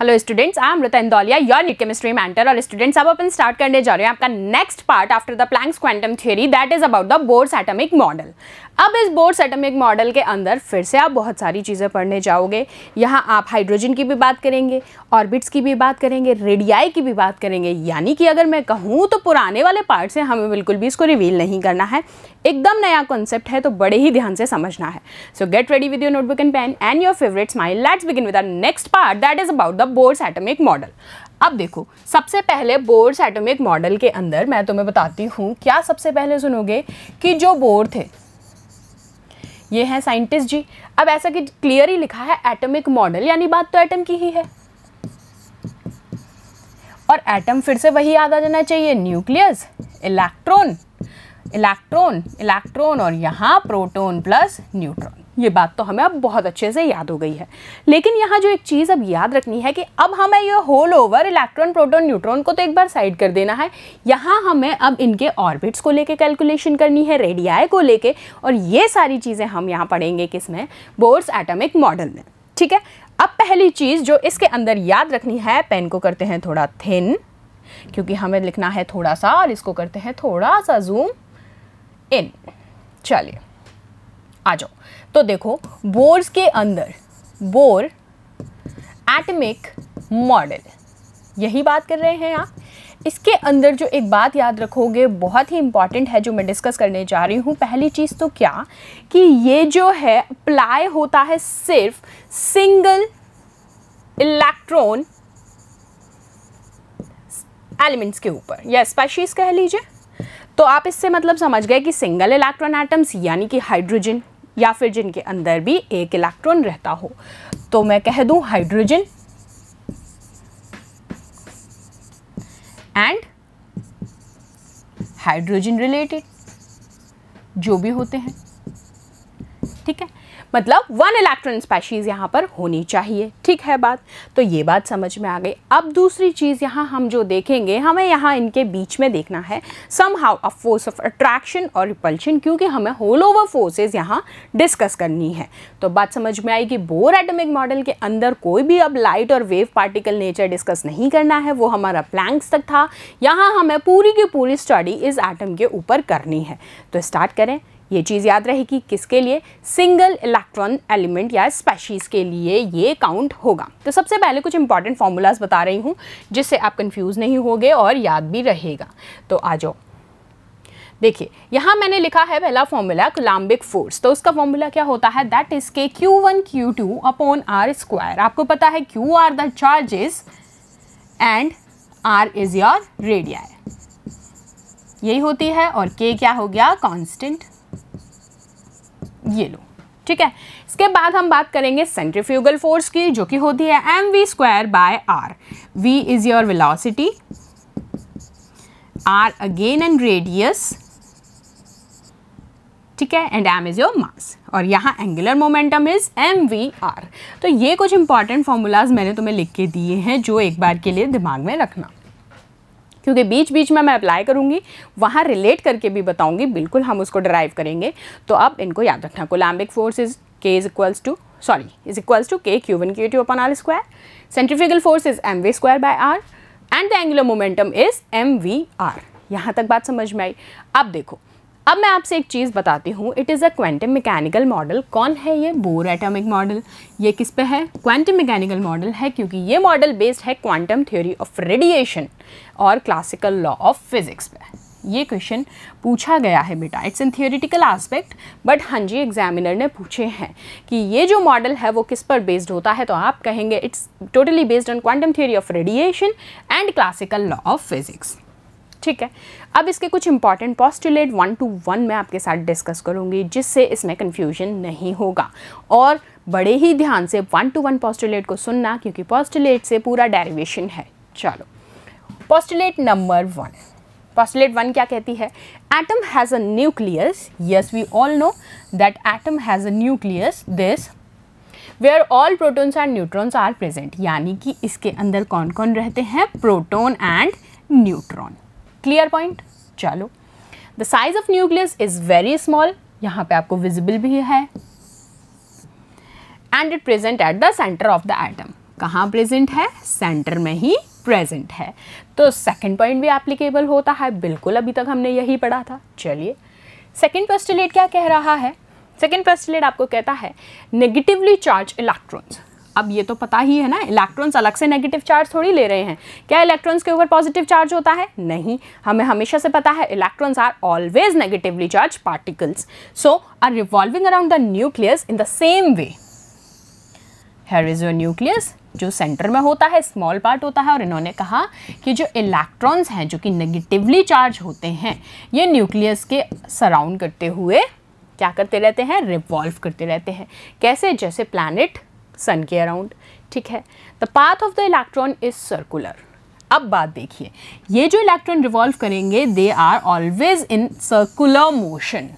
Hello students I am Mrita Indoliya your NEET chemistry mentor और students अब अपन स्टार्ट करने जा रहे हैं आपका next part after the Planck's quantum theory that is about the Bohr's atomic model अब इस बोर्ड्स एटॉमिक मॉडल के अंदर फिर से आप बहुत सारी चीज़ें पढ़ने जाओगे यहाँ आप हाइड्रोजन की भी बात करेंगे ऑर्बिट्स की भी बात करेंगे रेडियाई की भी बात करेंगे यानी कि अगर मैं कहूँ तो पुराने वाले पार्ट से हमें बिल्कुल भी इसको रिवील नहीं करना है एकदम नया कॉन्सेप्ट है तो बड़े ही ध्यान से समझना है so get ready with your notebook and pen and your favourites my let's begin with next part that is about the मतलब बोर्स एटमिक मॉडल अब देखो सबसे पहले बोर्स एटॉमिक मॉडल के अंदर मैं तुम्हें बताती हूँ क्या सबसे पहले सुनोगे कि जो बोर थे ये हैं साइंटिस्ट जी अब ऐसा कि क्लियर ही लिखा है एटॉमिक मॉडल यानी बात तो एटम की ही है और एटम फिर से वही याद आ जाना चाहिए न्यूक्लियस इलेक्ट्रॉन इलेक्ट्रॉन इलेक्ट्रॉन और यहाँ प्रोटॉन प्लस न्यूट्रॉन ये बात तो हमें अब बहुत अच्छे से याद हो गई है लेकिन यहाँ जो एक चीज़ अब याद रखनी है कि अब हमें ये whole over electron proton neutron को तो एक बार साइड कर देना है यहाँ हमें अब इनके ऑर्बिट्स को लेके कैलकुलेशन करनी है रेडियाए को लेके और ये सारी चीज़ें हम यहाँ पढ़ेंगे में बोर्स एटमिक मॉडल में ठीक है अब पहली चीज़ जो इसके अंदर याद रखनी है पेन को करते हैं थोड़ा थिन क्योंकि हमें लिखना है थोड़ा सा और इसको करते हैं थोड़ा सा जूम इन चलिए आ जाओ तो देखो बोर्स के अंदर बोर एटमिक मॉडल यही बात कर रहे हैं आप इसके अंदर जो एक बात याद रखोगे बहुत ही इम्पॉर्टेंट है जो मैं डिस्कस करने जा रही हूँ पहली चीज़ तो क्या कि ये जो है अप्लाई होता है सिर्फ सिंगल इलेक्ट्रॉन एलिमेंट्स के ऊपर या स्पेशीज कह लीजिए तो आप इससे मतलब समझ गए कि सिंगल इलेक्ट्रॉन एटम्स यानी कि हाइड्रोजन या फिर जिनके अंदर भी एक इलेक्ट्रॉन रहता हो तो मैं कह दूं हाइड्रोजन एंड हाइड्रोजन रिलेटेड जो भी होते हैं ठीक है मतलब वन इलेक्ट्रॉन स्पेशीज़ यहाँ पर होनी चाहिए ठीक है बात तो ये बात समझ में आ गई अब दूसरी चीज़ यहाँ हम जो देखेंगे हमें यहाँ इनके बीच में देखना है somehow a force of attraction और रिपल्शन क्योंकि हमें होल ओवर फोर्सेज यहाँ डिस्कस करनी है तो बात समझ में आई कि बोर एटमिक मॉडल के अंदर कोई भी अब लाइट और वेव पार्टिकल नेचर डिस्कस नहीं करना है वो हमारा प्लैंक्स तक था यहाँ हमें पूरी की पूरी स्टडी इस एटम के ऊपर करनी है तो स्टार्ट करें ये चीज़ याद रहे कि किसके लिए सिंगल इलेक्ट्रॉन एलिमेंट या स्पेशीज के लिए ये काउंट होगा तो सबसे पहले कुछ इंपॉर्टेंट फार्मूलाज बता रही हूँ जिससे आप कंफ्यूज नहीं होगे और याद भी रहेगा तो आ जाओ देखिए यहाँ मैंने लिखा है पहला फॉर्मूला कोलम्बिक फोर्स तो उसका फॉर्मूला क्या होता है that is K Q one Q two upon are square आपको पता है Q R the charges and R is your radii यही होती है और के क्या हो गया कांस्टेंट ये लो ठीक है इसके बाद हम बात करेंगे सेंट्रीफ्यूगल फोर्स की जो कि होती है M we square by R V is your velocity R again and radius ठीक है and M is your mass और यहाँ angular momentum is M we R तो ये कुछ इंपॉर्टेंट फार्मूलाज मैंने तुम्हें लिख के दिए हैं जो एक बार के लिए दिमाग में रखना क्योंकि बीच बीच में मैं अप्लाई करूँगी वहाँ रिलेट करके भी बताऊँगी बिल्कुल हम उसको ड्राइव करेंगे तो अब इनको याद रखना Coulombic force is K is equals to sorry is equals to K Q one Q two upon R square centrifugal force is M we square by R and the angular momentum is M we R यहाँ तक बात समझ में आई अब देखो अब मैं आपसे एक चीज़ बताती हूँ it is a quantum mechanical model कौन है ये बोर एटॉमिक मॉडल ये किस पे है क्वांटम मैकेनिकल मॉडल है क्योंकि ये मॉडल बेस्ड है क्वांटम थ्योरी ऑफ रेडिएशन और क्लासिकल लॉ ऑफ फिजिक्स पे ये क्वेश्चन पूछा गया है बेटा it's in theoretical aspect but हाँ जी एग्जामिनर ने पूछे हैं कि ये जो मॉडल है वो किस पर बेस्ड होता है तो आप कहेंगे it's totally based on quantum theory of radiation and classical law of physics ठीक है अब इसके कुछ important postulate one two one मैं आपके साथ डिस्कस करूंगी जिससे इसमें कन्फ्यूजन नहीं होगा और बड़े ही ध्यान से वन टू वन पॉस्टुलेट को सुनना क्योंकि पॉस्टुलेट से पूरा डेरिवेशन है चलो postulate number one postulate one क्या कहती है atom has a nucleus yes we all know that atom has a nucleus this where all protons and neutrons are present यानी कि इसके अंदर कौन कौन रहते हैं proton and neutron clear point चलो the size of nucleus is very small यहाँ पे आपको विजिबल भी है and it present at the centre of the atom कहाँ प्रेजेंट है सेंटर में ही प्रेजेंट है तो सेकंड पॉइंट भी एप्लीकेबल होता है बिल्कुल अभी तक हमने यही पढ़ा था चलिए सेकंड पोस्टुलेट क्या कह रहा है सेकंड पोस्टुलेट आपको कहता है नेगेटिवली चार्ज इलेक्ट्रॉन्स अब ये तो पता ही है ना इलेक्ट्रॉन्स अलग से नेगेटिव चार्ज थोड़ी ले रहे हैं क्या इलेक्ट्रॉन्स के ऊपर पॉजिटिव चार्ज होता है नहीं हमें हमेशा से पता है electrons are always negatively charge particles so are revolving around the nucleus in the same way here is your nucleus जो सेंटर में होता है स्मॉल पार्ट होता है और इन्होंने कहा कि जो इलेक्ट्रॉन्स हैं जो कि नेगेटिवली चार्ज होते हैं ये न्यूक्लियस के सराउंड करते हुए क्या करते रहते हैं रिवॉल्व करते रहते हैं कैसे जैसे प्लानिट सन के अराउंड ठीक है the path of the electron is circular अब बात देखिए ये जो इलेक्ट्रॉन रिवॉल्व करेंगे they are always in circular motion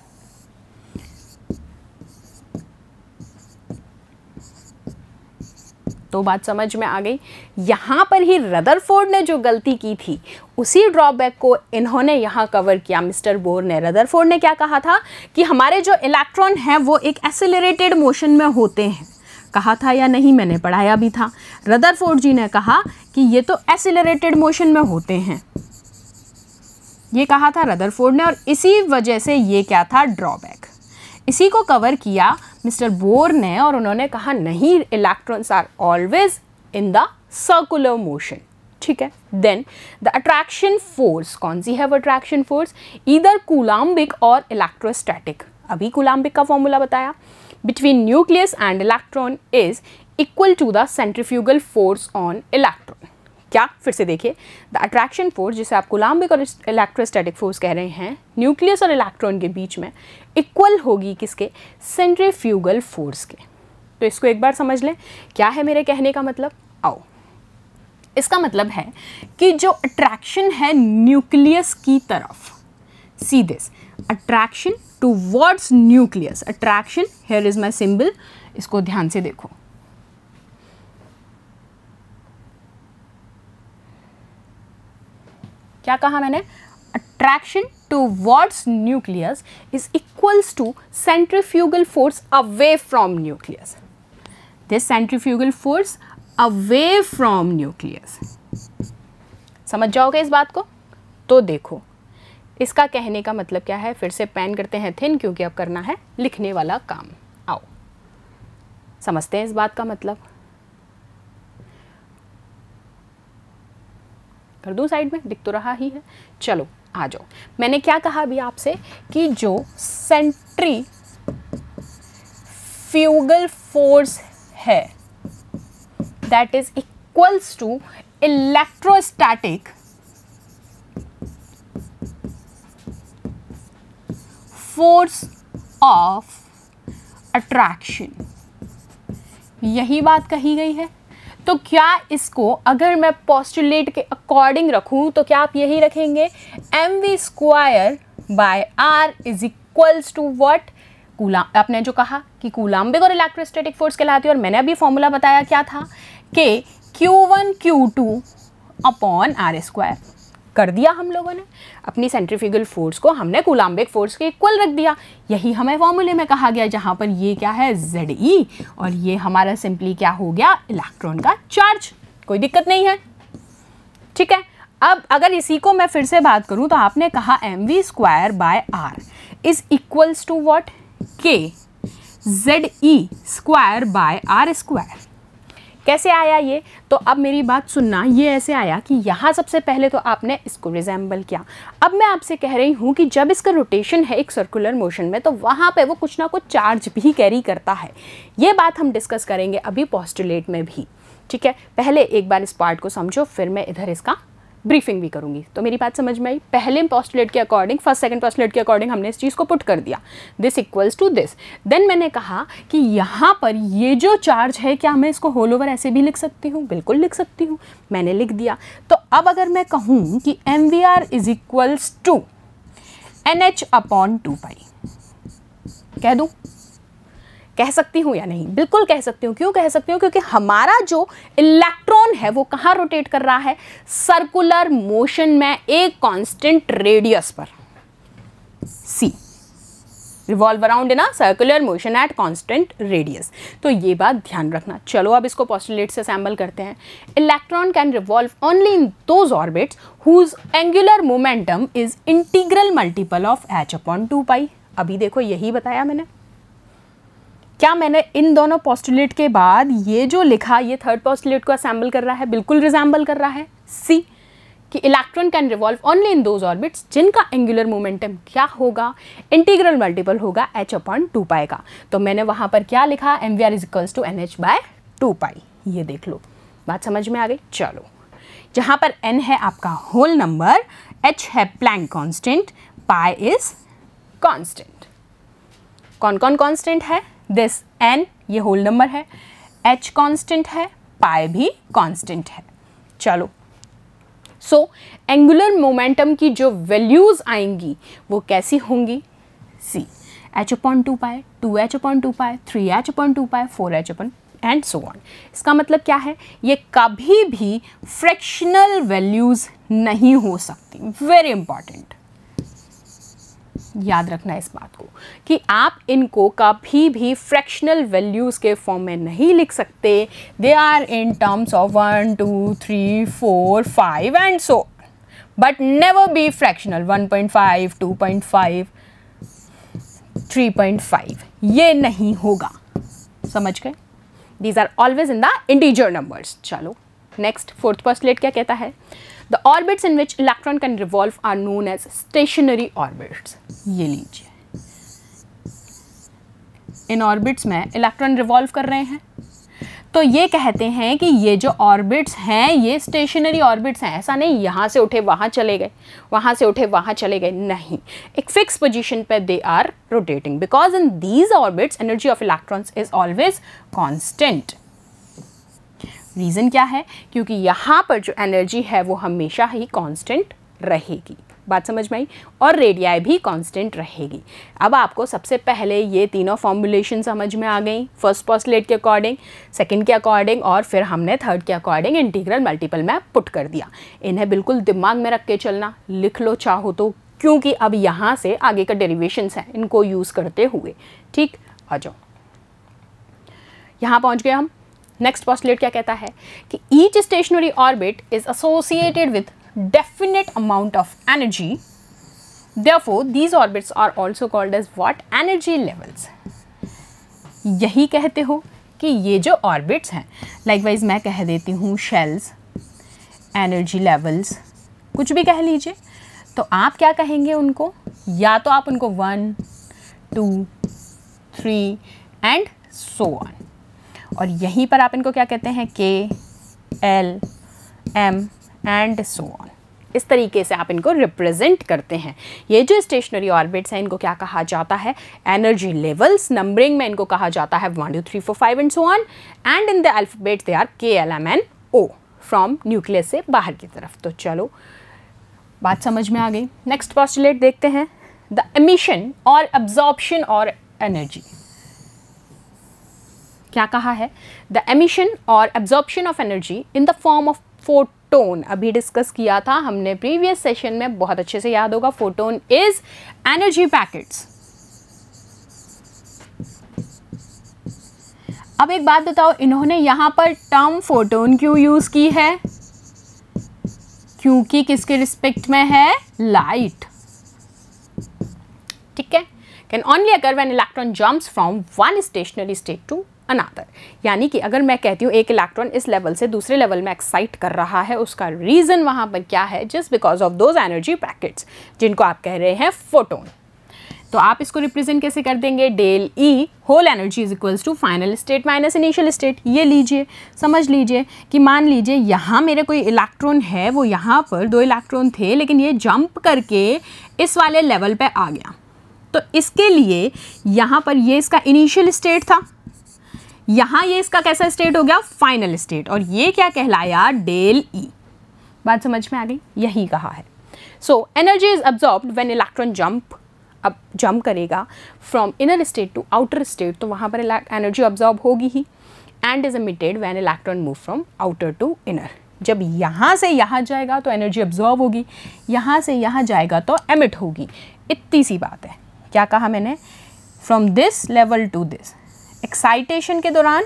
तो बात समझ में आ गई यहां पर ही रदरफोर्ड ने जो गलती की थी उसी ड्रॉबैक को इन्होंने यहां कवर किया मिस्टर बोर ने रदरफोर्ड ने क्या कहा था कि हमारे जो इलेक्ट्रॉन हैं वो एक एसिलरेटेड मोशन में होते हैं कहा था या नहीं मैंने पढ़ाया भी था रदरफोर्ड जी ने कहा कि ये तो एसिलरेटेड मोशन में होते हैं ये कहा था रदरफोर्ड ने और इसी वजह से ये क्या था ड्रॉबैक इसी को कवर किया मिस्टर बोर ने और उन्होंने कहा नहीं electrons are always in the circular motion ठीक है देन द अट्रैक्शन फोर्स कौन सी है वो अट्रैक्शन फोर्स इधर कुलाम्बिक और इलेक्ट्रोस्टैटिक अभी कुलाम्बिक का फॉर्मूला बताया between nucleus and electron is equal to the centrifugal force on electron. क्या फिर से देखिए द अट्रैक्शन फोर्स जिसे आप कोलम्बिक और इलेक्ट्रोस्टैटिक फोर्स कह रहे हैं न्यूक्लियस और इलेक्ट्रॉन के बीच में इक्वल होगी किसके सेंट्रीफ्यूगल फोर्स के तो इसको एक बार समझ लें क्या है मेरे कहने का मतलब आओ इसका मतलब है कि जो अट्रैक्शन है न्यूक्लियस की तरफ see this attraction towards nucleus attraction here is my symbol इसको ध्यान से देखो क्या कहा मैंने attraction towards nucleus is equals to centrifugal force away from nucleus. This centrifugal force away from nucleus. समझ जाओगे इस बात को तो देखो इसका कहने का मतलब क्या है फिर से पेन करते हैं थिन क्योंकि अब करना है लिखने वाला काम आओ समझते हैं इस बात का मतलब कर दूँ साइड में दिख तो रहा ही है चलो आ जाओ मैंने क्या कहा अभी आपसे कि जो सेंट्री फ्यूगल फोर्स है that is equals to electrostatic force of attraction यही बात कही गई है तो क्या इसको अगर मैं पॉस्टुलेट के अकॉर्डिंग रखूं तो क्या आप यही रखेंगे M we square by R is equals to what कूला आपने जो कहा कि कूलाम्बिक और इलेक्ट्रोस्टैटिक फोर्स कहलाती है और मैंने अभी फॉर्मूला बताया क्या था कि Q one Q two upon are square कर दिया हम लोगों ने अपनी सेंट्रीफ्यूगल फोर्स को हमने कोलाम्बिक फोर्स के इक्वल रख दिया यही हमें फॉर्मूले में कहा गया जहाँ पर ये क्या है जेड ई और ये हमारा सिंपली क्या हो गया इलेक्ट्रॉन का चार्ज कोई दिक्कत नहीं है ठीक है अब अगर इसी को मैं फिर से बात करूँ तो आपने कहा M we square by R is equals to what K Z E square by are square कैसे आया ये तो अब मेरी बात सुनना ये ऐसे आया कि यहाँ सबसे पहले तो आपने इसको रिजेंबल किया अब मैं आपसे कह रही हूँ कि जब इसका रोटेशन है एक सर्कुलर मोशन में तो वहाँ पे वो कुछ ना कुछ चार्ज भी कैरी करता है ये बात हम डिस्कस करेंगे अभी पॉस्टुलेट में भी ठीक है पहले एक बार इस पार्ट को समझो फिर मैं इधर इसका ब्रीफिंग भी करूँगी तो मेरी बात समझ में आई पहले पॉस्टुलेट के अकॉर्डिंग फर्स्ट सेकंड पॉस्टुलेट के अकॉर्डिंग हमने इस चीज़ को पुट कर दिया this equals to this then मैंने कहा कि यहाँ पर ये जो चार्ज है क्या मैं इसको होल ओवर ऐसे भी लिख सकती हूँ बिल्कुल लिख सकती हूँ मैंने लिख दिया तो अब अगर मैं कहूँ कि M we are is equals to N H upon two pi कह दूँ कह सकती हूँ या नहीं बिल्कुल कह सकती हूँ क्यों कह सकती हूँ क्योंकि हमारा जो इलेक्ट्रॉन है वो कहाँ रोटेट कर रहा है सर्कुलर मोशन में एक कांस्टेंट रेडियस पर see revolve around in circular motion at constant radius तो ये बात ध्यान रखना चलो अब इसको पॉस्टुलेट से असेंबल करते हैं electron can revolve only in those orbits whose angular momentum is integral multiple of H upon two pi अभी देखो यही बताया मैंने क्या मैंने इन दोनों पोस्टुलेट के बाद ये जो लिखा ये थर्ड पोस्टुलेट को असेंबल कर रहा है बिल्कुल रिजेंबल कर रहा है सी कि electron can revolve only in those orbits जिनका एंगुलर मोमेंटम क्या होगा इंटीग्रल मल्टीपल होगा एच अपॉन टू पाई का तो मैंने वहाँ पर क्या लिखा M we are is equals to N H by two pi ये देख लो बात समझ में आ गई चलो जहाँ पर एन है आपका होल नंबर एच है Planck constant pi is constant कौन कौन कॉन्स्टेंट है दिस एन ये होल नंबर है एच कांस्टेंट है पाए भी कांस्टेंट है चलो सो एंगुलर मोमेंटम की जो वैल्यूज़ आएंगी वो कैसी होंगी see H upon two pi two H upon two pi three H upon two pi four H upon and so on इसका मतलब क्या है ये कभी भी फ्रैक्शनल वैल्यूज़ नहीं हो सकती वेरी इंपॉर्टेंट याद रखना इस बात को कि आप इनको कभी भी फ्रैक्शनल वैल्यूज़ के फॉर्म में नहीं लिख सकते they are in terms of one two three four five and so but never be fractional one point five two point five three point five ये नहीं होगा समझ गए these are always in the integer numbers चलो next fourth postulate क्या कहता है the orbits in which electron can revolve are known as stationary orbits ये लीजिए इन ऑर्बिट्स में इलेक्ट्रॉन रिवॉल्व कर रहे हैं तो ये कहते हैं कि ये जो ऑर्बिट्स हैं ये स्टेशनरी ऑर्बिट्स हैं ऐसा नहीं यहाँ से उठे वहाँ चले गए वहाँ से उठे वहाँ चले गए नहीं एक फिक्स पोजीशन पर they are rotating because in these orbits energy of electrons is always constant reason क्या है क्योंकि यहाँ पर जो एनर्जी है वो हमेशा ही कांस्टेंट रहेगी बात समझ में आई और रेडियाई भी कांस्टेंट रहेगी अब आपको सबसे पहले ये तीनों फॉर्मुलेशन समझ में आ गई फर्स्ट पॉस्टलेट के अकॉर्डिंग सेकंड के अकॉर्डिंग और फिर हमने थर्ड के अकॉर्डिंग इंटीग्रल मल्टीपल में पुट कर दिया इन्हें बिल्कुल दिमाग में रख के चलना लिख लो चाहो तो क्योंकि अब यहाँ से आगे का डेरीवेशन हैं इनको यूज़ करते हुए ठीक आ जाओ यहाँ पहुँच गए हम नेक्स्ट पॉस्टलेट क्या कहता है कि each stationary orbit is associated with definite amount of energy therefore these orbits are also called as what energy levels यही कहते हो कि ये जो ऑर्बिट्स हैं लाइकवाइज मैं कह देती हूँ शेल्स एनर्जी लेवल्स कुछ भी कह लीजिए तो आप क्या कहेंगे उनको या तो आप उनको one two three and so on और यहीं पर आप इनको क्या कहते हैं K L M and so on इस तरीके से आप इनको रिप्रेजेंट करते हैं ये जो स्टेशनरी ऑर्बिट्स हैं इनको क्या कहा जाता है एनर्जी लेवल्स नंबरिंग में इनको कहा जाता है one two three four five and so on and in the alphabet they are K L M N O from nucleus से बाहर की तरफ तो चलो बात समझ में आ गई नेक्स्ट पॉस्टुलेट देखते हैं द एमिशन और अब्जॉर्बशन और एनर्जी क्या कहा है द एमिशन और absorption of energy in the form of photon अभी डिस्कस किया था हमने प्रीवियस सेशन में बहुत अच्छे से याद होगा फोटोन इज एनर्जी पैकेट्स अब एक बात बताओ इन्होंने यहां पर टर्म फोटोन क्यों यूज़ की है क्योंकि किसके रिस्पेक्ट में है लाइट ठीक है कैन ओनली अगर when electron jumps from one stationary state to another यानी कि अगर मैं कहती हूँ एक इलेक्ट्रॉन इस लेवल से दूसरे लेवल में एक्साइट कर रहा है उसका रीज़न वहाँ पर क्या है just because of those energy packets जिनको आप कह रहे हैं फोटोन तो आप इसको रिप्रेजेंट कैसे कर देंगे del E whole energy is equals to final state minus initial state ये लीजिए समझ लीजिए कि मान लीजिए यहाँ मेरे कोई इलेक्ट्रॉन है वो यहाँ पर दो इलेक्ट्रॉन थे लेकिन ये जंप करके इस वाले लेवल पे आ गया तो इसके लिए यहाँ पर ये इसका इनिशियल स्टेट था यहाँ ये इसका कैसा स्टेट हो गया फाइनल स्टेट और ये क्या कहलाया डेल ई बात समझ में आ गई यही कहा है so energy is absorb when electron jump अब जंप करेगा from inner state to outer state तो वहाँ पर एनर्जी ऑब्जॉर्ब होगी ही and is emitted when electron move from outer to inner जब यहाँ से यहाँ जाएगा तो एनर्जी ऑब्जॉर्ब होगी यहाँ से यहाँ जाएगा तो एमिट होगी इतनी सी बात है क्या कहा मैंने from this level to this excitation के दौरान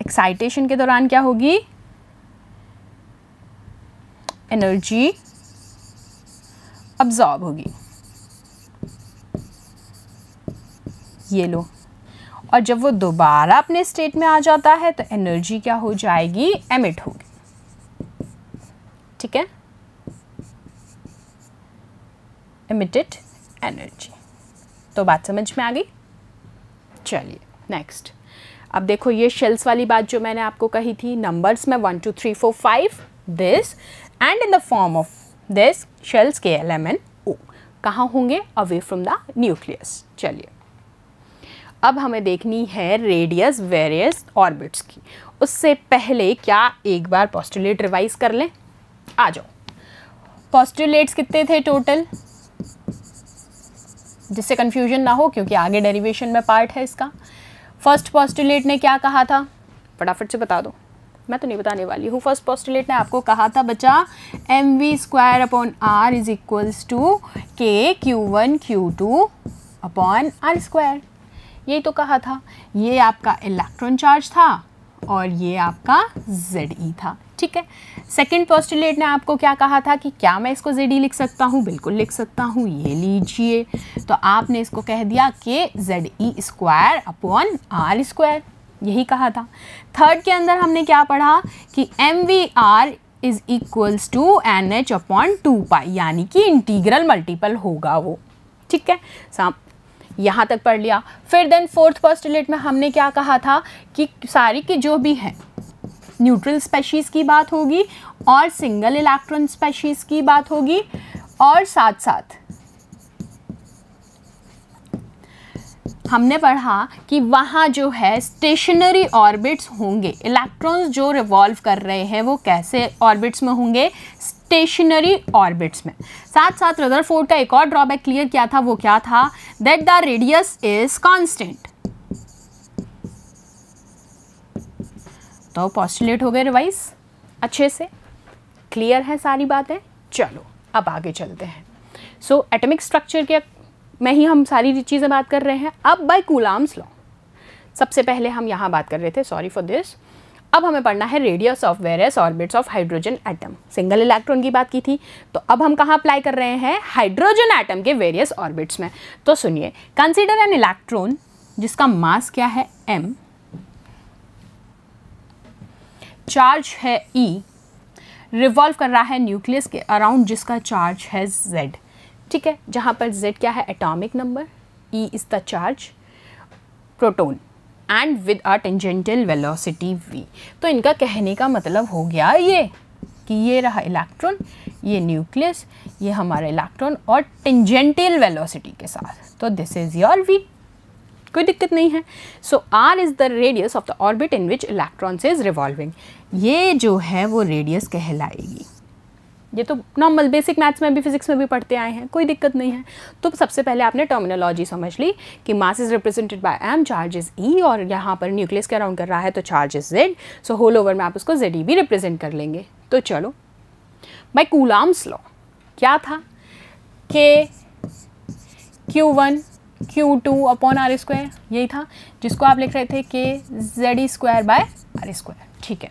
एक्साइटेशन के दौरान क्या होगी एनर्जी अब्जॉर्ब होगी ये लो और जब वो दोबारा अपने स्टेट में आ जाता है तो एनर्जी क्या हो जाएगी एमिट होगी ठीक है एमिटेड एनर्जी तो बात समझ में आ गई चलिए नेक्स्ट अब देखो ये शेल्स वाली बात जो मैंने आपको कही थी नंबर्स में one two three four five this and in the form of this shells K L M N O कहाँ होंगे अवे फ्रॉम द न्यूक्लियस चलिए अब हमें देखनी है रेडियस वेरियस ऑर्बिट्स की उससे पहले क्या एक बार पॉस्टुलेट रिवाइज कर लें आ जाओ पॉस्टुलेट्स कितने थे टोटल जिससे कन्फ्यूजन ना हो क्योंकि आगे डेरिवेशन में पार्ट है इसका फर्स्ट पॉस्टुलेट ने क्या कहा था फटाफट से बता दो मैं तो नहीं बताने वाली हूँ फर्स्ट पॉस्टुलेट ने आपको कहा था बच्चा M we square upon are is equals to K Q one Q two upon are square यही तो कहा था ये आपका इलेक्ट्रॉन चार्ज था और ये आपका जेड ई e था ठीक है सेकंड पोस्टुलेट ने आपको क्या कहा था कि क्या मैं इसको जेड ई e लिख सकता हूँ बिल्कुल लिख सकता हूँ ये लीजिए तो आपने इसको कह दिया कि Z E square upon are square यही कहा था थर्ड के अंदर हमने क्या पढ़ा कि M we R is equals to N H upon two pi यानी कि इंटीग्रल मल्टीपल होगा वो ठीक है सम यहाँ तक पढ़ लिया फिर देन फोर्थ पॉस्टुलेट में हमने क्या कहा था कि सारी की जो भी हैं न्यूट्रल स्पेशीज़ की बात होगी और सिंगल इलेक्ट्रॉन स्पेशीज़ की बात होगी और साथ साथ हमने पढ़ा कि वहाँ जो है स्टेशनरी ऑर्बिट्स होंगे इलेक्ट्रॉन्स जो रिवॉल्व कर रहे हैं वो कैसे ऑर्बिट्स में होंगे स्टेशनरी ऑर्बिट्स में साथ साथ फोर्ड का एक और ड्रॉबैक क्लियर किया था वो क्या था that the radius is constant तो पॉस्टुलेट हो गए रिवाइज अच्छे से क्लियर है सारी बातें चलो अब आगे चलते हैं सो एटमिक स्ट्रक्चर के में ही हम सारी चीज़ें बात कर रहे हैं अब बाय कूलाम्स लॉ सबसे पहले हम यहाँ बात कर रहे थे सॉरी फॉर दिस अब हमें पढ़ना है radius of various orbits of hydrogen atom single electron की बात की थी तो अब हम कहाँ अप्लाई कर रहे हैं हाइड्रोजन एटम के वेरियस ऑर्बिट्स में तो सुनिए कंसिडर एन इलेक्ट्रॉन जिसका मास क्या है एम चार्ज है ई e. रिवॉल्व कर रहा है न्यूक्लियस के अराउंड जिसका चार्ज है जेड ठीक है जहाँ पर जेड क्या है atomic number E is the charge proton and with a tangential velocity V तो इनका कहने का मतलब हो गया ये कि ये रहा इलेक्ट्रॉन ये न्यूक्लियस ये हमारा इलेक्ट्रॉन और टेंजेंटल वेलोसिटी के साथ तो दिस इज़ योर वी कोई दिक्कत नहीं है so R is the radius of the orbit in which electrons is revolving ये जो है वो रेडियस कहलाएगी ये तो नॉर्मल बेसिक मैथ्स में भी फिजिक्स में भी पढ़ते आए हैं कोई दिक्कत नहीं है तो सबसे पहले आपने टर्मिनोलॉजी समझ ली कि mass is represented by M charge is E और यहाँ पर न्यूक्लियस के अराउंड कर रहा है तो charge is Z so whole over में आप उसको जेड ई e भी रिप्रेजेंट कर लेंगे तो चलो बाई कूलाम्स लॉ क्या था K Q one Q two upon are square यही था जिसको आप लिख रहे थे K Z E square by are square ठीक है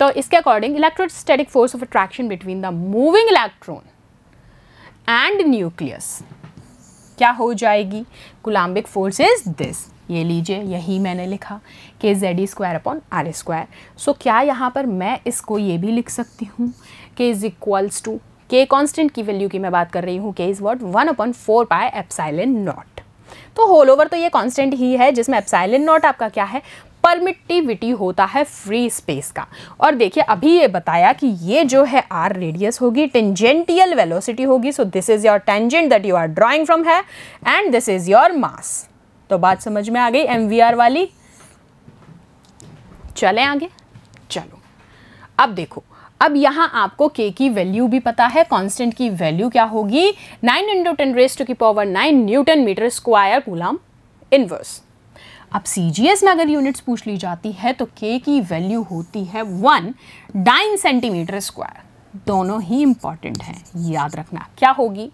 तो इसके according electrostatic force of attraction between the moving electron and nucleus क्या हो जाएगी कुलाम्बिक फोर्स इज दिस ये लीजिए यही मैंने लिखा K Z E square upon are square so क्या यहाँ पर मैं इसको ये भी लिख सकती हूँ K is equals to K constant की वैल्यू की मैं बात कर रही हूँ K is what one upon four pi epsilon naught तो होल ओवर तो ये कॉन्स्टेंट ही है जिसमें एप्साइलिन नॉट आपका क्या है परमिटिविटी होता है फ्री स्पेस का और देखिए अभी ये बताया कि ये जो है आर रेडियस होगी टेंजेंटियल वेलोसिटी होगी so this is your tangent that you are drawing from है and this is your mass तो बात समझ में आ गई एम वाली चले आगे चलो अब देखो अब यहाँ आपको के की वैल्यू भी पता है कांस्टेंट की वैल्यू क्या होगी nine into ten raise to की power nine newton metre square coulomb inverse अब सी में अगर यूनिट्स पूछ ली जाती है तो के की वैल्यू होती है वन डाइन सेंटीमीटर स्क्वायर दोनों ही इंपॉर्टेंट हैं याद रखना क्या होगी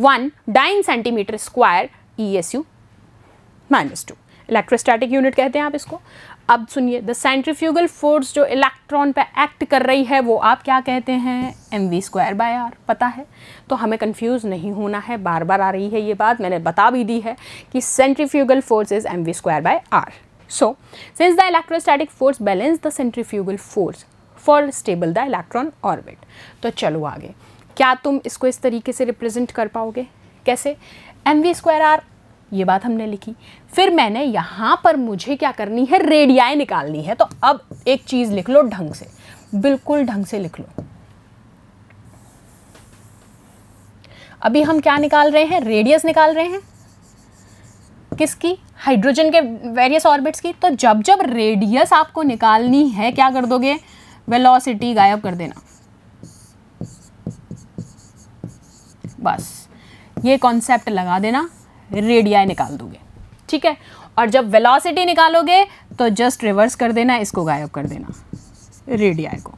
one dyne centimetre square E S U minus two electrostatic unit कहते हैं आप इसको अब सुनिए द सेंट्रीफ्यूगल फोर्स जो इलेक्ट्रॉन पे एक्ट कर रही है वो आप क्या कहते हैं M we square by R पता है तो हमें कंफ्यूज नहीं होना है बार बार आ रही है ये बात मैंने बता भी दी है कि centrifugal force is M we square by R so since the electrostatic force balance the centrifugal force for stable the electron orbit तो चलो आगे क्या तुम इसको इस तरीके से रिप्रेजेंट कर पाओगे कैसे एम वी स्क्वायर आर ये बात हमने लिखी फिर मैंने यहाँ पर मुझे क्या करनी है रेडियाई निकालनी है तो अब एक चीज़ लिख लो ढंग से बिल्कुल ढंग से लिख लो अभी हम क्या निकाल रहे हैं रेडियस निकाल रहे हैं किसकी हाइड्रोजन के वेरियस ऑर्बिट्स की तो जब जब रेडियस आपको निकालनी है क्या कर दोगे वेलोसिटी गायब कर देना बस ये कॉन्सेप्ट लगा देना रेडियाई निकाल दोगे ठीक है और जब वेलोसिटी निकालोगे तो जस्ट रिवर्स कर देना इसको गायब कर देना रेडियाई को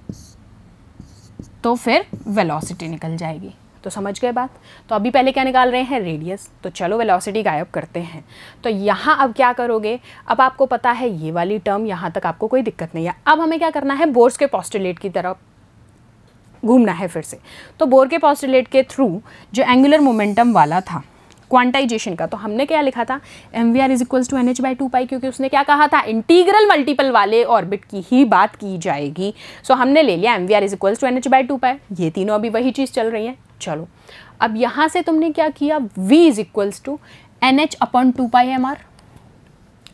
तो फिर वेलोसिटी निकल जाएगी तो समझ गए बात तो अभी पहले क्या निकाल रहे हैं रेडियस तो चलो वेलोसिटी गायब करते हैं तो यहाँ अब क्या करोगे अब आपको पता है ये वाली टर्म यहाँ तक आपको कोई दिक्कत नहीं है अब हमें क्या करना है बोर्स के पॉस्टुलेट की तरफ घूमना है फिर से तो बोर के पॉस्टुलेट के थ्रू जो एंगुलर मोमेंटम वाला था क्वांटाइजेशन का तो हमने क्या लिखा था M we are is equals to N H by two pi क्योंकि उसने क्या कहा था इंटीग्रल मल्टीपल वाले ऑर्बिट की ही बात की जाएगी सो so, हमने ले लिया M we are is equals to N H by two pi ये तीनों अभी वही चीज़ चल रही है चलो अब यहाँ से तुमने क्या किया V is equals to N H upon two pi M R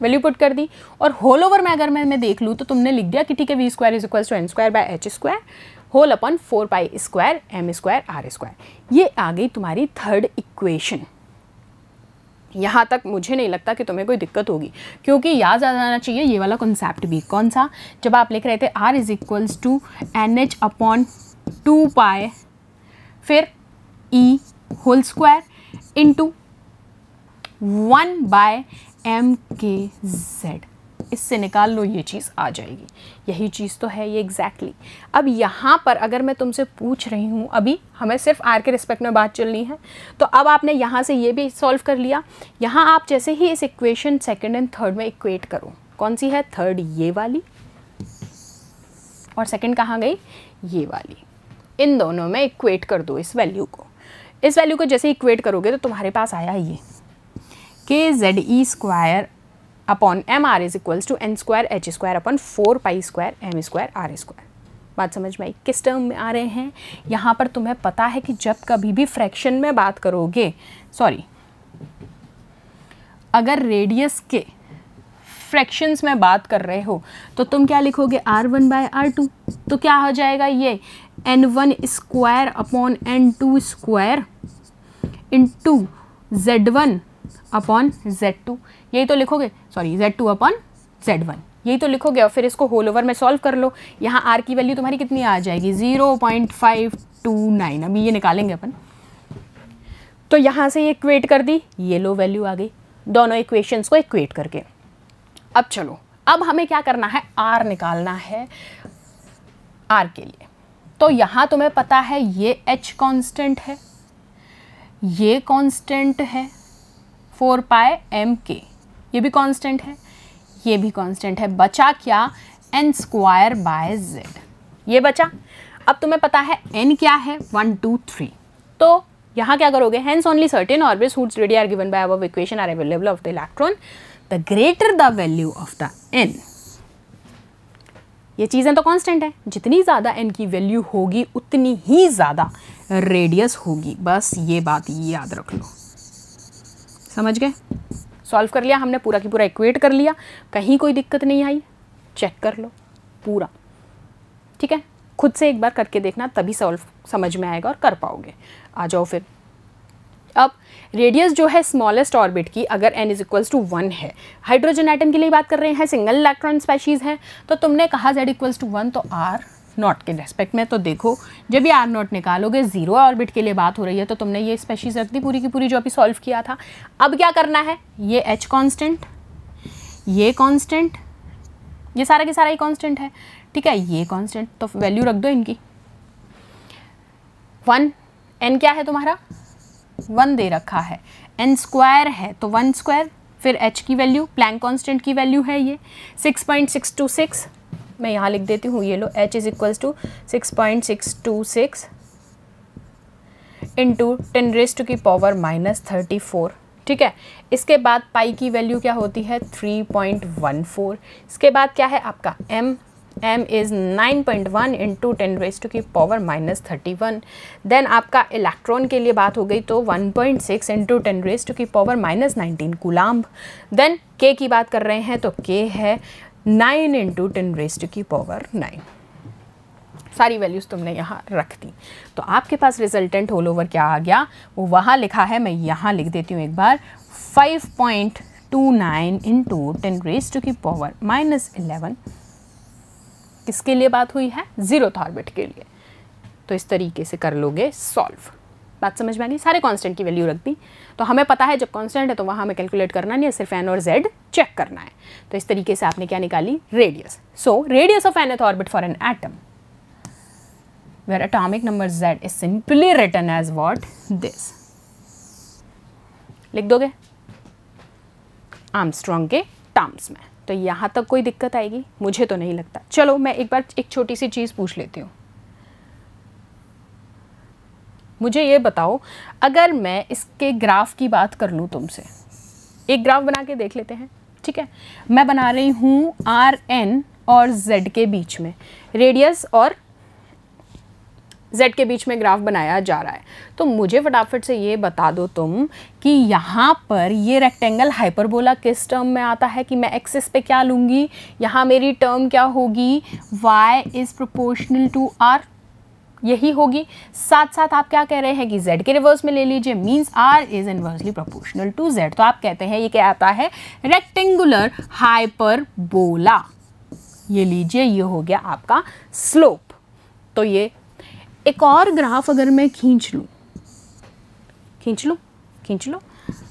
value put कर दी और होल ओवर में अगर मैं मैं देख लूँ तो तुमने लिख दिया कि ठीक है V square is equals to N square by H square whole upon four pi square M square R square ये आ गई तुम्हारी थर्ड इक्वेशन यहाँ तक मुझे नहीं लगता कि तुम्हें कोई दिक्कत होगी क्योंकि याद आ जाना चाहिए ये वाला कॉन्सेप्ट भी कौन सा जब आप लिख रहे थे R is equals to N H upon two pi फिर E whole square into one by M K Z इससे निकाल लो ये चीज़ आ जाएगी यही चीज़ तो है ये एग्जैक्टली exactly. अब यहाँ पर अगर मैं तुमसे पूछ रही हूँ अभी हमें सिर्फ आर के रिस्पेक्ट में बात चलनी है तो अब आपने यहाँ से ये भी सॉल्व कर लिया यहाँ आप जैसे ही इस इक्वेशन सेकेंड एंड थर्ड में इक्वेट करो कौन सी है थर्ड ये वाली और सेकेंड कहाँ गई ये वाली इन दोनों में इक्वेट कर दो इस वैल्यू को इस वैल्यू को जैसे इक्वेट करोगे तो तुम्हारे पास आया ये K Z E square upon M R is equals to N square H square upon four pi square M square R square बात समझ में आई किस टर्म में आ रहे हैं यहाँ पर तुम्हें पता है कि जब कभी भी फ्रैक्शन में बात करोगे सॉरी अगर रेडियस के फ्रैक्शंस में बात कर रहे हो तो तुम क्या लिखोगे R one by R two तो क्या हो जाएगा ये N one square upon N two square into Z one upon Z two यही तो लिखोगे sorry Z two upon Z one यही तो लिखोगे और फिर इसको होल ओवर में सॉल्व कर लो यहाँ आर की वैल्यू तुम्हारी कितनी आ जाएगी zero point five two nine अभी ये निकालेंगे अपन तो यहाँ से ये इक्वेट कर दी ये लो वैल्यू आ गई दोनों इक्वेशंस को इक्वेट करके अब चलो अब हमें क्या करना है आर निकालना है आर के लिए तो यहाँ तुम्हें पता है ये एच कांस्टेंट है ये कांस्टेंट है फोर पाए एम के ये भी कांस्टेंट है ये भी कांस्टेंट है बचा क्या एन स्क्वायर बाय जेड ये बचा अब तुम्हें पता है एन क्या है वन टू थ्री तो यहाँ क्या करोगे hence only certain orbits whose radii are given by our equation are available of the electron the greater the value of the n ये चीज़ें तो कांस्टेंट है जितनी ज़्यादा एन की वैल्यू होगी उतनी ही ज़्यादा रेडियस होगी बस ये बात याद रख लो समझ गए सॉल्व कर लिया हमने पूरा की पूरा इक्वेट कर लिया कहीं कोई दिक्कत नहीं आई चेक कर लो पूरा ठीक है खुद से एक बार करके देखना तभी सॉल्व समझ में आएगा और कर पाओगे आ जाओ फिर अब रेडियस जो है स्मॉलेस्ट ऑर्बिट की अगर n is equals to one है हाइड्रोजन आइटम के लिए बात कर रहे हैं सिंगल इलेक्ट्रॉन स्पेशीज़ हैं तो तुमने कहा z इक्वल्स टू वन तो r नॉट के रेस्पेक्ट में तो देखो जब ये आर नॉट निकालोगे ज़ीरो ऑर्बिट के लिए बात हो रही है तो तुमने ये स्पेशीज रख दी पूरी की पूरी जो अभी सॉल्व किया था अब क्या करना है ये एच कॉन्स्टेंट ये कॉन्स्टेंट ये सारा के सारा ही कॉन्स्टेंट है ठीक है ये कॉन्स्टेंट तो वैल्यू रख दो इनकी वन एन क्या है तुम्हारा वन दे रखा है एन स्क्वायर है तो वन स्क्वायर फिर एच की वैल्यू प्लैंक कांस्टेंट की वैल्यू है ये six point six two six मैं यहाँ लिख देती हूँ ये लो h is equals to six point six two six into ten raise to की पावर माइनस थर्टी फोर ठीक है इसके बाद पाई की वैल्यू क्या होती है थ्री पॉइंट वन फोर इसके बाद क्या है आपका m m is nine point one into ten raise to की power minus thirty one then आपका इलेक्ट्रॉन के लिए बात हो गई तो one point six into ten raise to की power minus nineteen coulomb then k की बात कर रहे हैं तो के है नाइन इंटू टेन रेस्ट की पावर नाइन सारी वैल्यूज़ तुमने यहाँ रख दी तो आपके पास रिजल्टेंट होल ओवर क्या आ गया वो वहाँ लिखा है मैं यहाँ लिख देती हूँ एक बार five point two nine into ten raise की पावर माइनस इलेवन किसके लिए बात हुई है ज़ीरो थॉर्बिट के लिए तो इस तरीके से कर लोगे सॉल्व बात समझ में आ गई सारे कांस्टेंट की वैल्यू रख दी तो हमें पता है जब कांस्टेंट है तो वहाँ हमें कैलकुलेट करना नहीं है सिर्फ एन और जेड चेक करना है तो इस तरीके से आपने क्या निकाली radius so radius of nth orbit for an atom where atomic number z is simply written as what this लिख दोगे आर्मस्ट्रॉन्ग के टर्म्स में तो यहाँ तक कोई दिक्कत आएगी मुझे तो नहीं लगता चलो मैं एक बार एक छोटी सी चीज़ पूछ लेती हूँ मुझे ये बताओ अगर मैं इसके ग्राफ की बात कर लूँ तुमसे एक ग्राफ बना के देख लेते हैं ठीक है मैं बना रही हूँ आर एन और जेड के बीच में रेडियस और जेड के बीच में ग्राफ बनाया जा रहा है तो मुझे फटाफट से ये बता दो तुम कि यहाँ पर ये रेक्टेंगल हाइपरबोला किस टर्म में आता है कि मैं एक्सिस पे क्या लूँगी यहाँ मेरी टर्म क्या होगी y is proportional to r यही होगी साथ साथ आप क्या कह रहे हैं कि z के रिवर्स में ले लीजिए means r is inversely proportional to z तो आप कहते हैं ये क्या आता है रेक्टेंगुलर हाइपरबोला ये लीजिए ये हो गया आपका स्लोप तो ये एक और ग्राफ अगर मैं खींच लूँ खींच लूँ खींच लूँ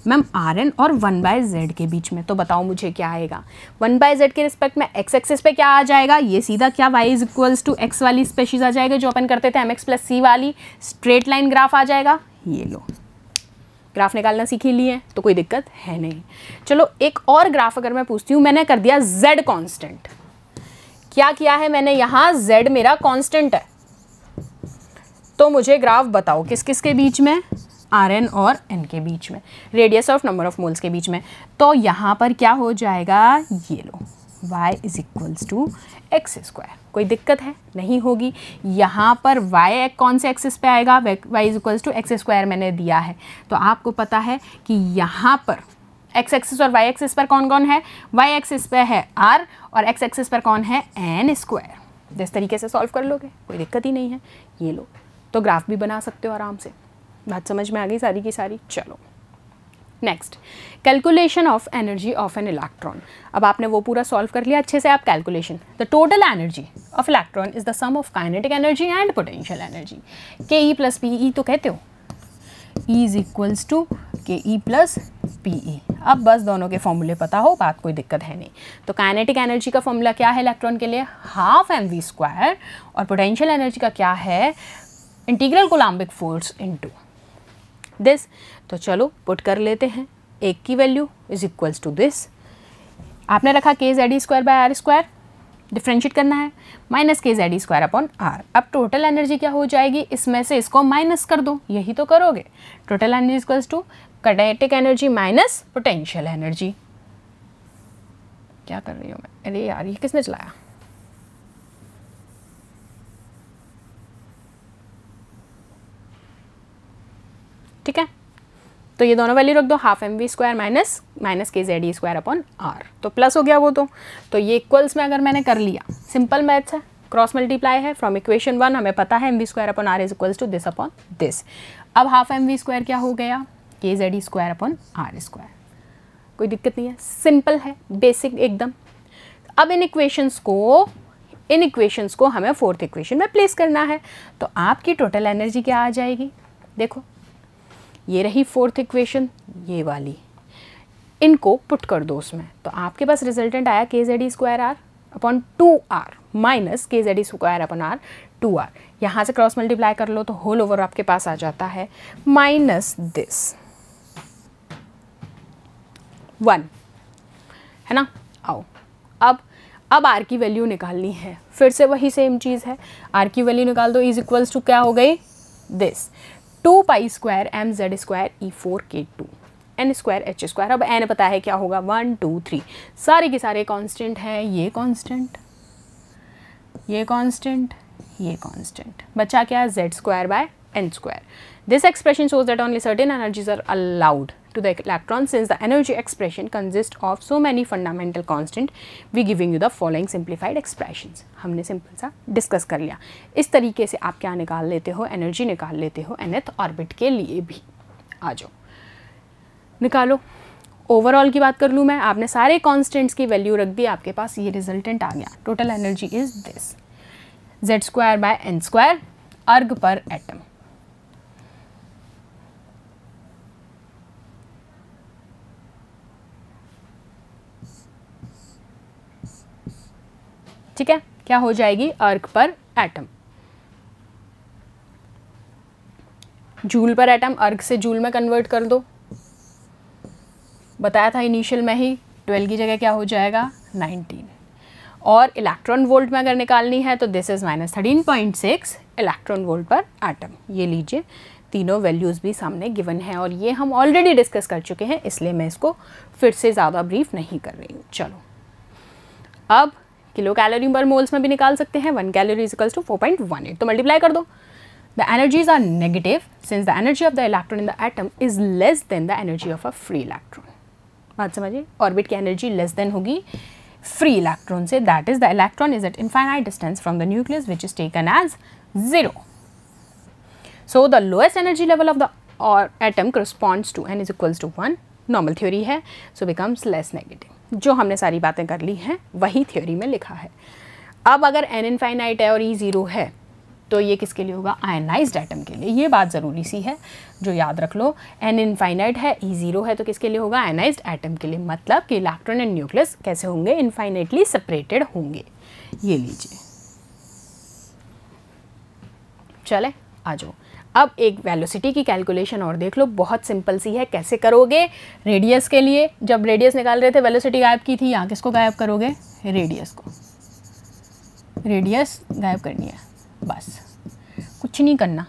मैम आर एन और वन बाय जेड के बीच में तो बताओ मुझे क्या आएगा वन बाय जेड के रिस्पेक्ट में एक्स एक्सेस पे क्या आ जाएगा ये सीधा क्या y is equals to x वाली स्पेशीज आ जाएगा जो अपन करते थे एम एक्स प्लस सी वाली स्ट्रेट लाइन ग्राफ आ जाएगा ये लो ग्राफ निकालना सीख ही लिए तो कोई दिक्कत है नहीं चलो एक और ग्राफ अगर मैं पूछती हूँ मैंने कर दिया जेड कॉन्स्टेंट क्या किया है मैंने यहाँ जेड मेरा कॉन्स्टेंट है तो मुझे ग्राफ बताओ किस किस के बीच में आर एन और एन के बीच में radius of number of moles के बीच में तो यहाँ पर क्या हो जाएगा ये लो y is equals to x square कोई दिक्कत है नहीं होगी यहाँ पर y कौन से एक्सेस पे आएगा y is equals to x square मैंने दिया है तो आपको पता है कि यहाँ पर एक्स एक्सिस और वाई एक्सिस पर कौन कौन है वाई एक्सिस पर है आर और एक्स एक्सिस पर कौन है एन स्क्वायर जिस तरीके से सॉल्व कर लोगे कोई दिक्कत ही नहीं है ये लो तो ग्राफ भी बना सकते हो आराम से बात समझ में आ गई सारी की सारी चलो next calculation of energy of an electron अब आपने वो पूरा सॉल्व कर लिया अच्छे से आप calculation the total energy of electron is the sum of kinetic energy and potential energy K E plus P E तो कहते हो ई इज इक्वल्स टू के ई प्लस पी ई अब बस दोनों के फॉर्मूले पता हो बात कोई दिक्कत है नहीं तो काइनेटिक एनर्जी का फॉर्मूला क्या है इलेक्ट्रॉन के लिए हाफ एम वी स्क्वायर और पोटेंशियल एनर्जी का क्या है integral coulombic force into this तो चलो पुट कर लेते हैं एक की value is equals to this आपने रखा k Z E square by are square differentiate करना है माइनस के जेड ई स्क्वायर अपॉन आर अब टोटल एनर्जी क्या हो जाएगी इसमें से इसको माइनस कर दो यही तो करोगे total energy equals to kinetic energy minus potential energy क्या कर रही हूँ मैं अरे यार ये किसने चलाया ठीक है तो ये दोनों वैल्यू रख दो half m we square minus minus k Z E square upon r तो प्लस हो गया वो तो तो ये इक्वल्स में अगर मैंने कर लिया सिंपल मैथ्स है क्रॉस मल्टीप्लाई है फ्रॉम इक्वेशन वन हमें पता है M we square upon are is equals to this upon this अब हाफ एम वी स्क्वायर क्या हो गया k Z E square upon are square कोई दिक्कत नहीं है सिंपल है बेसिक एकदम अब इन इक्वेशंस को इन इक्वेशंस को हमें फोर्थ इक्वेशन में प्लेस करना है तो आपकी टोटल एनर्जी क्या आ जाएगी देखो ये रही फोर्थ इक्वेशन ये वाली इनको पुट कर दो उसमें तो आपके पास रिजल्टेंट आया k z square r upon two r minus k z square upon r two r यहाँ से क्रॉस मल्टीप्लाई कर लो तो होल ओवर आपके पास आ जाता है माइनस दिस वन है ना आओ अब अब आर की वैल्यू निकालनी है फिर से वही सेम चीज़ है आर की वैल्यू निकाल दो इज इक्वल्स टू क्या हो गई this two pi square m z square e four k two N square H square अब एन पता है क्या होगा वन टू थ्री सारे के सारे कांस्टेंट हैं ये कांस्टेंट ये कांस्टेंट ये कांस्टेंट बचा क्या z square by n square. This expression shows that only certain energies are allowed to the electron since the energy expression consists of so many fundamental constant we giving you the following simplified expressions हमने simple सा discuss कर लिया इस तरीके से आप क्या निकाल लेते हो एनर्जी निकाल लेते हो nth ऑर्बिट के लिए भी आ जाओ निकालो ओवरऑल की बात कर लूँ मैं आपने सारे कॉन्स्टेंट्स की वैल्यू रख दी आपके पास ये रिजल्टेंट आ गया total energy is this z square by n square erg per atom ठीक है क्या हो जाएगी अर्क पर एटम जूल पर एटम अर्क से जूल में कन्वर्ट कर दो बताया था इनिशियल में ही ट्वेल्व की जगह क्या हो जाएगा नाइनटीन और इलेक्ट्रॉन वोल्ट में अगर निकालनी है तो this is minus thirteen point six electron volt per atom ये लीजिए तीनों वैल्यूज़ भी सामने गिवन है और ये हम ऑलरेडी डिस्कस कर चुके हैं इसलिए मैं इसको फिर से ज़्यादा ब्रीफ नहीं कर रही हूँ चलो अब किलो कैलोरी पर मोल्स में भी निकाल सकते हैं one calorie is equals to four point one eight तो मल्टीप्लाई कर दो the energies are negative since the energy of the electron in the atom is less than the energy of a free electron बात समझिए orbit की energy less than होगी free electron से that is the electron is at infinite distance from the nucleus which is taken as zero so the lowest energy level of the atom corresponds to n is equals to one normal theory है so becomes less negative जो हमने सारी बातें कर ली हैं वही theory में लिखा है अब अगर एन इनफाइनाइट है और ई e ज़ीरो है तो ये किसके लिए होगा आयनाइज्ड एटम के लिए ये बात ज़रूरी सी है जो याद रख लो एन इनफाइनाइट है ई e ज़ीरो है तो किसके लिए होगा आयनाइज्ड एटम के लिए मतलब कि इलेक्ट्रॉन एंड न्यूक्लियस कैसे होंगे इनफाइनाइटली सेपरेटेड होंगे ये लीजिए चले आ जाओ अब एक वेलोसिटी की कैलकुलेशन और देख लो बहुत सिंपल सी है कैसे करोगे रेडियस के लिए जब रेडियस निकाल रहे थे वेलोसिटी गायब की थी यहाँ किसको गायब करोगे रेडियस को रेडियस गायब करनी है बस कुछ नहीं करना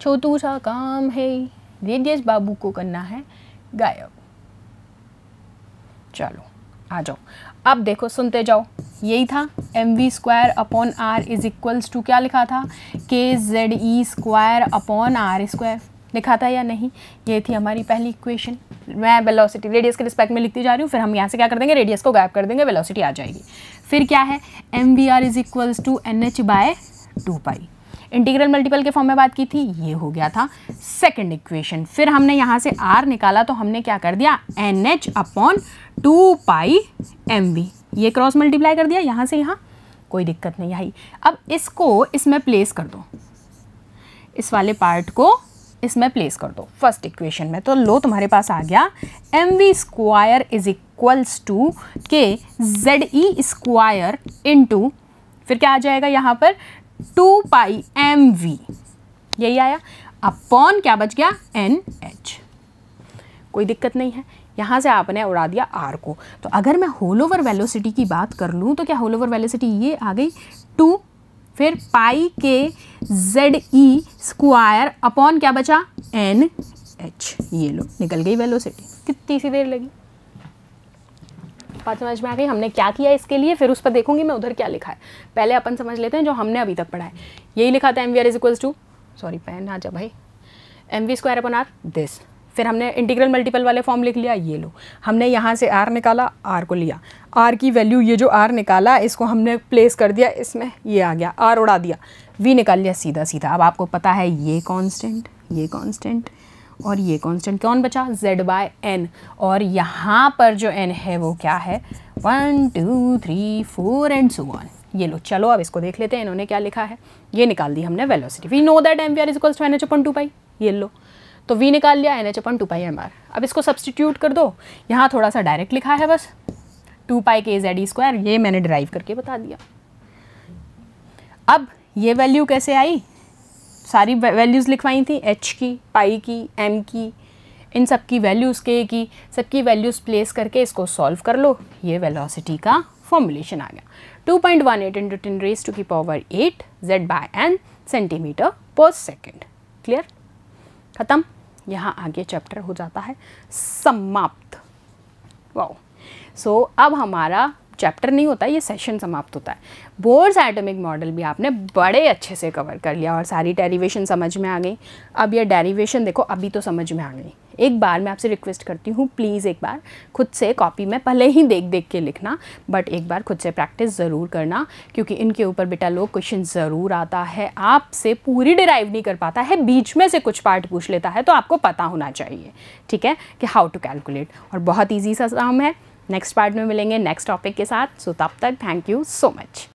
छोटू सा काम है रेडियस बाबू को करना है गायब चलो आ जाओ अब देखो सुनते जाओ यही था M we square upon are is equals to क्या लिखा था k Z E square upon are square लिखा था या नहीं ये थी हमारी पहली इक्वेशन मैं वेलोसिटी रेडियस के रिस्पेक्ट में लिखती जा रही हूँ फिर हम यहाँ से क्या कर देंगे रेडियस को गायब कर देंगे वेलोसिटी आ जाएगी फिर क्या है M we are is equals to N H by two pi integral multiple के फॉर्म में बात की थी ये हो गया था सेकेंड इक्वेशन फिर हमने यहाँ से आर निकाला तो हमने क्या कर दिया n H upon two pi m v ये क्रॉस मल्टीप्लाई कर दिया यहाँ से यहाँ कोई दिक्कत नहीं आई अब इसको इसमें प्लेस कर दो इस वाले पार्ट को इसमें प्लेस कर दो फर्स्ट इक्वेशन में तो लो तुम्हारे पास आ गया m we square is equals to k Z E square into फिर क्या आ जाएगा यहाँ पर टू पाई एम वी यही आया अपॉन क्या बच गया एन एच कोई दिक्कत नहीं है यहाँ से आपने उड़ा दिया आर को तो अगर मैं होल ओवर वेलोसिटी की बात कर लूँ तो क्या होल ओवर वेलोसिटी ये आ गई टू फिर पाई के जेड ई स्क्वायर अपॉन क्या बचा एन एच ये लो निकल गई वेलोसिटी कितनी सी देर लगी बात समझ में आ गई हमने क्या किया इसके लिए फिर उस पर देखूंगी मैं उधर क्या लिखा है पहले अपन समझ लेते हैं जो हमने अभी तक पढ़ा है यही लिखा था M we are is equals to sorry pen हाँ जा भाई m we square upon r this फिर हमने इंटीग्रल मल्टीपल वाले फॉर्म लिख लिया ये लो हमने यहाँ से आर निकाला आर को लिया आर की वैल्यू ये जो आर निकाला इसको हमने प्लेस कर दिया इसमें ये आ गया आर उड़ा दिया वी निकाल लिया सीधा सीधा अब आपको पता है ये कॉन्स्टेंट ये कॉन्स्टेंट और ये कांस्टेंट कौन बचा z बाय एन और यहाँ पर जो n है वो क्या है one two three four and so on ये लो चलो अब इसको देख लेते हैं इन्होंने क्या लिखा है ये निकाल दी हमने velocity v know that m we r is equals to N h upon two pi ये लो तो वी निकाल लिया n h upon two pi M r अब इसको सब्सटीट्यूट कर दो यहाँ थोड़ा सा डायरेक्ट लिखा है बस टू पाई के जेड ई स्क्वायर ये मैंने ड्राइव करके बता दिया अब ये वैल्यू कैसे आई सारी वैल्यूज़ लिखवाई थी एच की पाई की एम की इन सब की वैल्यूज़ के की सबकी वैल्यूज़ प्लेस करके इसको सॉल्व कर लो ये वेलोसिटी का फॉर्मुलेशन आ गया 2.18 point one eight into ten raise to की power eight z by n centimetre per second clear ख़त्म यहाँ आगे चैप्टर हो जाता है समाप्त वाओ सो so, अब हमारा चैप्टर नहीं होता ये सेशन समाप्त होता है बोर्स एटमिक मॉडल भी आपने बड़े अच्छे से कवर कर लिया और सारी डेरिवेशन समझ में आ गई अब ये डेरिवेशन देखो अभी तो समझ में आ गई एक बार मैं आपसे रिक्वेस्ट करती हूँ प्लीज़ एक बार खुद से कॉपी में पहले ही देख देख के लिखना बट एक बार खुद से प्रैक्टिस ज़रूर करना क्योंकि इनके ऊपर बेटा लोग क्वेश्चन ज़रूर आता है आपसे पूरी डिराइव नहीं कर पाता है बीच में से कुछ पार्ट पूछ लेता है तो आपको पता होना चाहिए ठीक है कि हाउ टू कैलकुलेट और बहुत ईजी सा काम है नेक्स्ट पार्ट में मिलेंगे नेक्स्ट टॉपिक के साथ सो तब तक थैंक यू सो मच